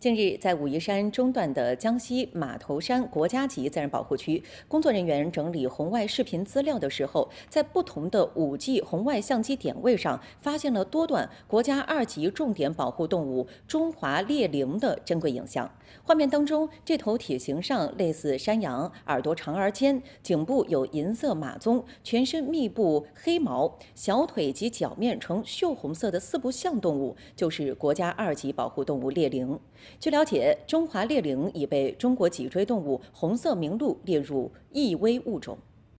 近日，在武夷山中段的江西马头山国家级自然保护区，工作人员整理红外视频资料的时候，在不同的五 G 红外相机点位上，发现了多段国家二级重点保护动物中华鬣羚的珍贵影像。画面当中，这头体型上类似山羊，耳朵长而尖，颈部有银色马鬃，全身密布黑毛，小腿及脚面呈锈红色的四不像动物，就是国家二级保护动物鬣羚。据了解，中华猎羚已被中国脊椎动物红色名录列入易危物种。